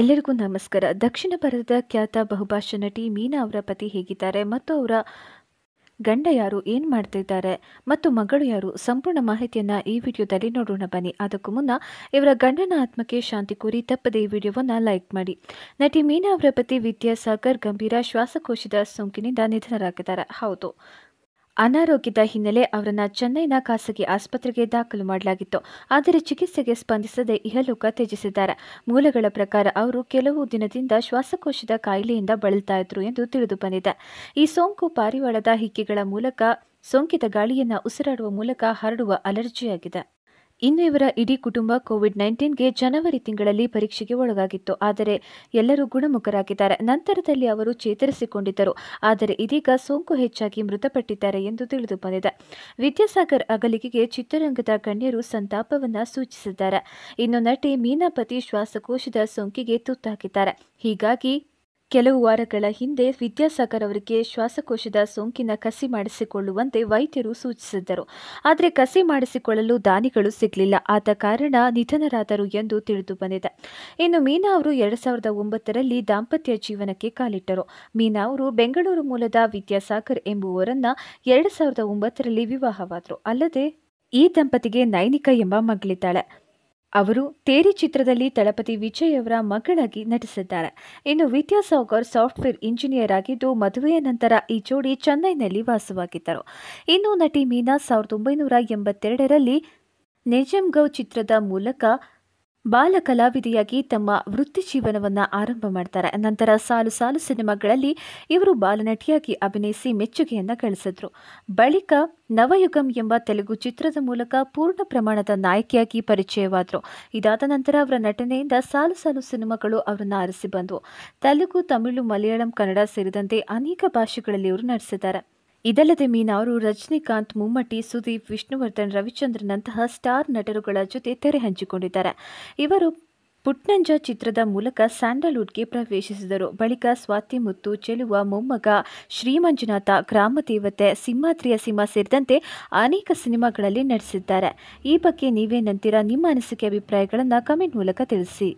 ಎಲ್ಲರಿಗೂ ನಮಸ್ಕಾರ ದಕ್ಷಿಣ ಭಾರತದ ಖ್ಯಾತ ಬಹುಭಾಷಾ ನಟಿ ಮೀನಾ ಅವರ ಪತಿ ಹೇಗಿದ್ದಾರೆ ಮತ್ತು ಅವರ ಗಂಡ ಯಾರು ಏನು ಮಾಡ್ತಿದ್ದಾರೆ ಮತ್ತು ಮಗಳು ಯಾರು ಸಂಪೂರ್ಣ ಮಾಹಿತಿಯನ್ನು ಈ ವಿಡಿಯೋದಲ್ಲಿ ನೋಡೋಣ ಬನ್ನಿ ಅದಕ್ಕೂ ಮುನ್ನ ಇವರ ಗಂಡನ ಆತ್ಮಕ್ಕೆ ಶಾಂತಿ ಕೋರಿ ತಪ್ಪದೆ ಈ ವಿಡಿಯೋವನ್ನು ಲೈಕ್ ಮಾಡಿ ನಟಿ ಮೀನಾ ಅವರ ಪತಿ ವಿದ್ಯಾಸಾಗರ್ ಗಂಭೀರ ಶ್ವಾಸಕೋಶದ ಸೋಂಕಿನಿಂದ ನಿಧನರಾಗಿದ್ದಾರೆ ಹೌದು ಅನಾರೋಗ್ಯದ ಹಿನ್ನೆಲೆ ಅವರನ್ನು ಚೆನ್ನೈನ ಖಾಸಗಿ ಆಸ್ಪತ್ರೆಗೆ ದಾಖಲು ಮಾಡಲಾಗಿತ್ತು ಆದರೆ ಚಿಕಿತ್ಸೆಗೆ ಸ್ಪಂದಿಸದೆ ಇಹಲೋಕ ತ್ಯಜಿಸಿದ್ದಾರೆ ಮೂಲಗಳ ಪ್ರಕಾರ ಅವರು ಕೆಲವು ದಿನದಿಂದ ಶ್ವಾಸಕೋಶದ ಕಾಯಿಲೆಯಿಂದ ಬಳಲ್ತಾ ಇದ್ರು ಎಂದು ತಿಳಿದು ಬಂದಿದೆ ಈ ಸೋಂಕು ಪಾರಿವಾಳದ ಹಿಕ್ಕಿಗಳ ಮೂಲಕ ಸೋಂಕಿತ ಗಾಳಿಯನ್ನು ಉಸಿರಾಡುವ ಮೂಲಕ ಹರಡುವ ಅಲರ್ಜಿಯಾಗಿದೆ ಇನ್ನು ಇವರ ಇಡೀ ಕುಟುಂಬ ಕೋವಿಡ್ ನೈನ್ಟೀನ್ಗೆ ಜನವರಿ ತಿಂಗಳಲ್ಲಿ ಪರೀಕ್ಷೆಗೆ ಒಳಗಾಗಿತ್ತು ಆದರೆ ಎಲ್ಲರೂ ಗುಣಮುಖರಾಗಿದ್ದಾರೆ ನಂತರದಲ್ಲಿ ಅವರು ಚೇತರಿಸಿಕೊಂಡಿದ್ದರು ಆದರೆ ಇದೀಗ ಸೋಂಕು ಹೆಚ್ಚಾಗಿ ಮೃತಪಟ್ಟಿದ್ದಾರೆ ಎಂದು ತಿಳಿದು ಬಂದಿದೆ ವಿದ್ಯಾಸಾಗರ್ ಅಗಲಿಕೆಗೆ ಚಿತ್ರರಂಗದ ಗಣ್ಯರು ಸಂತಾಪವನ್ನು ಸೂಚಿಸಿದ್ದಾರೆ ಇನ್ನು ನಟಿ ಮೀನಾಪತಿ ಶ್ವಾಸಕೋಶದ ಸೋಂಕಿಗೆ ತುತ್ತಾಗಿದ್ದಾರೆ ಹೀಗಾಗಿ ಕೆಲವು ವಾರಗಳ ಹಿಂದೆ ವಿದ್ಯಾಸಾಗರ್ ಅವರಿಗೆ ಶ್ವಾಸಕೋಶದ ಸೋಂಕಿನ ಕಸಿ ಮಾಡಿಸಿಕೊಳ್ಳುವಂತೆ ವೈದ್ಯರು ಸೂಚಿಸಿದ್ದರು ಆದರೆ ಕಸಿ ಮಾಡಿಸಿಕೊಳ್ಳಲು ದಾನಿಗಳು ಸಿಗಲಿಲ್ಲ ಆದ ಕಾರಣ ನಿಧನರಾದರು ಎಂದು ತಿಳಿದು ಬಂದಿದೆ ಇನ್ನು ಮೀನಾ ಅವರು ಎರಡ್ ಸಾವಿರದ ಒಂಬತ್ತರಲ್ಲಿ ದಾಂಪತ್ಯ ಜೀವನಕ್ಕೆ ಕಾಲಿಟ್ಟರು ಮೀನಾ ಅವರು ಬೆಂಗಳೂರು ಮೂಲದ ವಿದ್ಯಾಸಾಗರ್ ಎಂಬುವರನ್ನ ಎರಡ್ ಸಾವಿರದ ಒಂಬತ್ತರಲ್ಲಿ ವಿವಾಹವಾದರು ಅಲ್ಲದೆ ಈ ದಂಪತಿಗೆ ನೈನಿಕ ಎಂಬ ಮಗಳಿದ್ದಾಳೆ ಅವರು ತೇರಿ ಚಿತ್ರದಲ್ಲಿ ತಳಪತಿ ವಿಜಯ್ ಅವರ ಮಗಳಾಗಿ ನಟಿಸಿದ್ದಾರೆ ಇನ್ನು ವಿದ್ಯಾಸಾಗರ್ ಸಾಫ್ಟ್ವೇರ್ ಇಂಜಿನಿಯರ್ ಆಗಿದ್ದು ಮದುವೆಯ ನಂತರ ಈ ಜೋಡಿ ಚೆನ್ನೈನಲ್ಲಿ ವಾಸವಾಗಿದ್ದರು ಇನ್ನು ನಟಿ ಮೀನಾ ಸಾವಿರದ ಒಂಬೈನೂರ ಎಂಬತ್ತೆರಡರಲ್ಲಿ ನೆಜಮ್ ಚಿತ್ರದ ಮೂಲಕ ಬಾಲ ಕಲಾವಿದೆಯಾಗಿ ತಮ್ಮ ವೃತ್ತಿ ಜೀವನವನ್ನು ಆರಂಭ ಮಾಡ್ತಾರೆ ನಂತರ ಸಾಲು ಸಾಲು ಸಿನಿಮಾಗಳಲ್ಲಿ ಇವರು ಬಾಲನಟಿಯಾಗಿ ಅಭಿನಯಿಸಿ ಮೆಚ್ಚುಗೆಯನ್ನು ಗಳಿಸಿದ್ರು ಬಳಿಕ ನವಯುಗಂ ಎಂಬ ತೆಲುಗು ಚಿತ್ರದ ಮೂಲಕ ಪೂರ್ಣ ಪ್ರಮಾಣದ ನಾಯಕಿಯಾಗಿ ಪರಿಚಯವಾದರು ಇದಾದ ನಂತರ ಅವರ ನಟನೆಯಿಂದ ಸಾಲು ಸಾಲು ಸಿನಿಮಾಗಳು ಅವರನ್ನು ಆರಿಸಿ ಬಂದವು ತೆಲುಗು ತಮಿಳು ಮಲಯಾಳಂ ಕನ್ನಡ ಸೇರಿದಂತೆ ಅನೇಕ ಭಾಷೆಗಳಲ್ಲಿ ಇವರು ನಟಿಸಿದ್ದಾರೆ ಇದಲ್ಲದೆ ಮೀನಾ ಅವರು ರಜನಿಕಾಂತ್ ಮುಮ್ಮಟಿ ಸುದೀಪ್ ವಿಷ್ಣುವರ್ಧನ್ ರವಿಚಂದ್ರನಂತಹ ಸ್ಟಾರ್ ನಟರುಗಳ ಜೊತೆ ತೆರೆ ಹಂಚಿಕೊಂಡಿದ್ದಾರೆ ಇವರು ಪುಟ್ನಂಜ ಚಿತ್ರದ ಮೂಲಕ ಸ್ಯಾಂಡಲ್ವುಡ್ಗೆ ಪ್ರವೇಶಿಸಿದರು ಬಳಿಕ ಸ್ವಾತಿ ಮುತ್ತು ಚೆಲುವ ಮೊಮ್ಮಗ ಶ್ರೀಮಂಜುನಾಥ ಗ್ರಾಮದೇವತೆ ಸಿಂಹಾತ್ರಿಯ ಸಿಂಹ ಸೇರಿದಂತೆ ಅನೇಕ ಸಿನಿಮಾಗಳಲ್ಲಿ ನಟಿಸಿದ್ದಾರೆ ಈ ಬಗ್ಗೆ ನೀವೇನಂತೀರಾ ನಿಮ್ಮ ಅನಿಸಿಕೆ ಅಭಿಪ್ರಾಯಗಳನ್ನು ಕಮೆಂಟ್ ಮೂಲಕ ತಿಳಿಸಿ